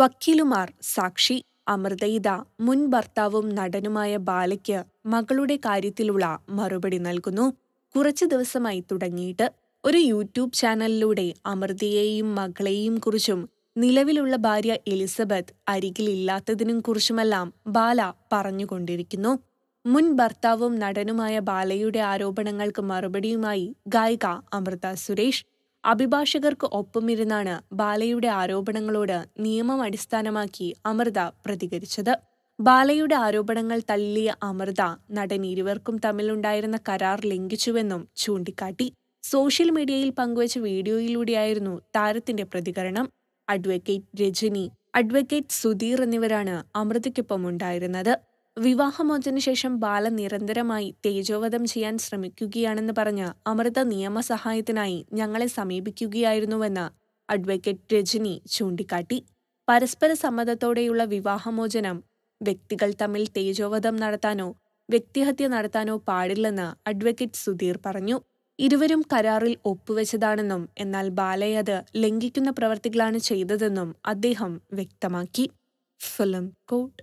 വക്കീലുമാർ സാക്ഷി അമൃതയിത മുൻ ഭർത്താവും നടനുമായ ബാലയ്ക്ക് മകളുടെ കാര്യത്തിലുള്ള മറുപടി നൽകുന്നു കുറച്ചു ദിവസമായി തുടങ്ങിയിട്ട് ഒരു യൂട്യൂബ് ചാനലിലൂടെ അമൃതയെയും മകളെയും കുറിച്ചും നിലവിലുള്ള ഭാര്യ എലിസബത്ത് അരികിലില്ലാത്തതിനും കുറിച്ചുമെല്ലാം ബാല പറഞ്ഞുകൊണ്ടിരിക്കുന്നു മുൻ ഭർത്താവും നടനുമായ ബാലയുടെ ആരോപണങ്ങൾക്ക് മറുപടിയുമായി ഗായിക അമൃത സുരേഷ് അഭിഭാഷകർക്ക് ഒപ്പമിരുന്നാണ് ബാലയുടെ ആരോപണങ്ങളോട് നിയമം അടിസ്ഥാനമാക്കി അമൃത പ്രതികരിച്ചത് ബാലയുടെ ആരോപണങ്ങൾ തള്ളിയ അമൃത നടൻ ഇരുവർക്കും തമ്മിലുണ്ടായിരുന്ന കരാർ ലംഘിച്ചുവെന്നും ചൂണ്ടിക്കാട്ടി സോഷ്യൽ മീഡിയയിൽ പങ്കുവച്ച വീഡിയോയിലൂടെയായിരുന്നു താരത്തിന്റെ പ്രതികരണം അഡ്വക്കേറ്റ് രജനി അഡ്വക്കേറ്റ് സുധീർ എന്നിവരാണ് അമൃതയ്ക്കൊപ്പം ഉണ്ടായിരുന്നത് വിവാഹമോചന ശേഷം ബാല നിരന്തരമായി തേജോവധം ചെയ്യാൻ ശ്രമിക്കുകയാണെന്ന് പറഞ്ഞ് അമൃത നിയമസഹായത്തിനായി ഞങ്ങളെ സമീപിക്കുകയായിരുന്നുവെന്ന് അഡ്വക്കേറ്റ് രജനി ചൂണ്ടിക്കാട്ടി പരസ്പര സമ്മതത്തോടെയുള്ള വിവാഹമോചനം വ്യക്തികൾ തമ്മിൽ തേജോവധം നടത്താനോ വ്യക്തിഹത്യ നടത്താനോ പാടില്ലെന്ന് അഡ്വക്കേറ്റ് സുധീർ പറഞ്ഞു ഇരുവരും കരാറിൽ ഒപ്പുവെച്ചതാണെന്നും എന്നാൽ ബാലയെ അത് ലംഘിക്കുന്ന പ്രവർത്തികളാണ് ചെയ്തതെന്നും അദ്ദേഹം വ്യക്തമാക്കി ഫിലിം കോട്ട്